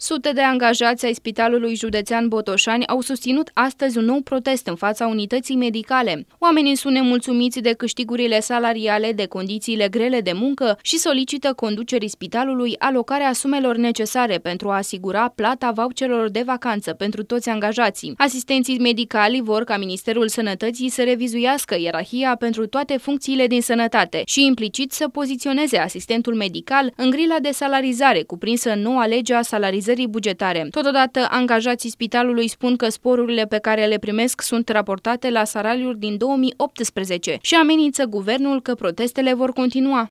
Sute de angajați ai Spitalului Județean Botoșani au susținut astăzi un nou protest în fața unității medicale. Oamenii sunt nemulțumiți de câștigurile salariale, de condițiile grele de muncă și solicită conducerii spitalului alocarea sumelor necesare pentru a asigura plata voucherelor de vacanță pentru toți angajații. Asistenții medicali vor ca Ministerul Sănătății să revizuiască ierarhia pentru toate funcțiile din sănătate și implicit să poziționeze asistentul medical în grila de salarizare cuprinsă în noua lege a salarizării realizării bugetare. Totodată, angajații spitalului spun că sporurile pe care le primesc sunt raportate la salariul din 2018 și amenință guvernul că protestele vor continua.